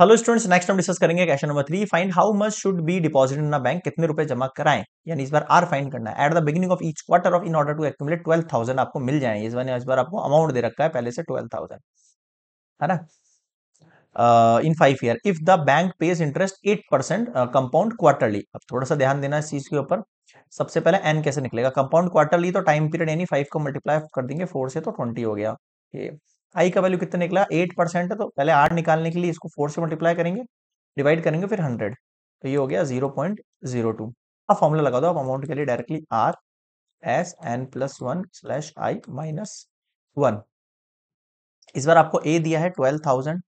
hello students next हम discuss करेंगे question number three find how much should be deposit in bank कितने रुपए जमा कराएं यानी इस बार आर फाइंड करना है at the beginning of each quarter of in order to accumulate twelve thousand आपको मिल जाए इस बार इस बार आपको अमाउंट दे रखा है पहले से ट्वेल्व थाउजेंड है ना in five year if the bank pays interest eight percent compound quarterly अब थोड़ा सा ध्यान देना इस चीज के ऊपर सबसे पहले एन कैसे निकलेगा कंपाउंड क्वार्टरली तो टाइम पीरियड यानी फाइव को मल्टीप्लाई कर देंगे फोर से तो ट्वेंटी हो गया आई का वैल्यू कितना निकला एट परसेंट है तो पहले आठ निकालने के लिए इसको फोर से मल्टीप्लाई करेंगे डिवाइड करेंगे फिर हंड्रेड तो ये हो गया जीरो पॉइंट जीरो टू अब फॉर्मूला लगा दो आप अमाउंट के लिए directly R S N plus one slash I minus one इस बार आपको ए दिया है twelve thousand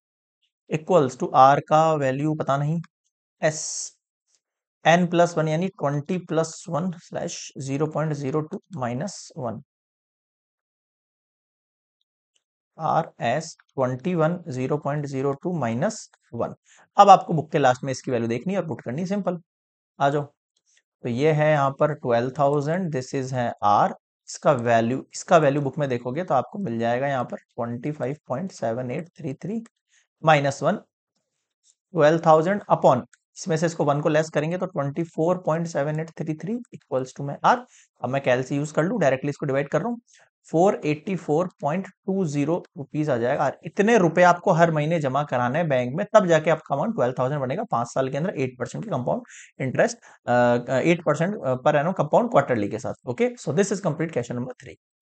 equals to R का वैल्यू पता नहीं एस एन प्लस वन यानी twenty plus one slash zero point zero two minus one R S twenty one zero point zero two minus one अब आपको book के last में इसकी value देखनी है और पुट करनी सिंपल आ जाओ तो ये है यहाँ पर ट्वेल्व थाउजेंड दिस इज है आर इसका वैल्यू इसका वैल्यू बुक में देखोगे तो आपको मिल जाएगा यहाँ पर twenty five point seven eight three three minus one twelve thousand upon इसमें से इसको वन को लेस करेंगे तो twenty four point seven eight three three equals to में आर अब मैं कैल यूज कर लू डायरेक्टली इसको डिवाइड कर रहा हूँ four eighty four point two zero rupees आ जाएगा और इतने रुपए आपको हर महीने जमा कराना है बैंक में तब जाके आपका अमाउंट ट्वेल्व थाउजेंड बनेगा पांच साल के अंदर eight percent compound interest eight percent per annum compound quarterly के साथ okay so this is complete question number three